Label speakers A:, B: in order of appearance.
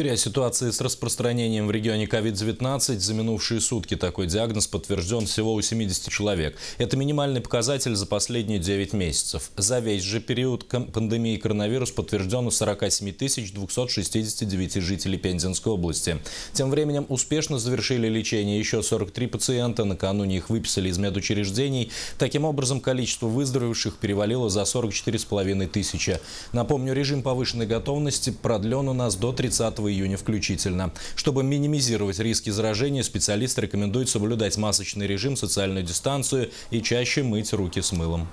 A: Теперь о ситуации с распространением в регионе COVID-19. За минувшие сутки такой диагноз подтвержден всего у 70 человек. Это минимальный показатель за последние 9 месяцев. За весь же период пандемии коронавирус подтвержден у 47 269 жителей Пензенской области. Тем временем успешно завершили лечение еще 43 пациента. Накануне их выписали из медучреждений. Таким образом, количество выздоровевших перевалило за 44,5 тысячи. Напомню, режим повышенной готовности продлен у нас до 30 30 июня включительно. Чтобы минимизировать риски заражения, специалисты рекомендуют соблюдать масочный режим, социальную дистанцию и чаще мыть руки с мылом.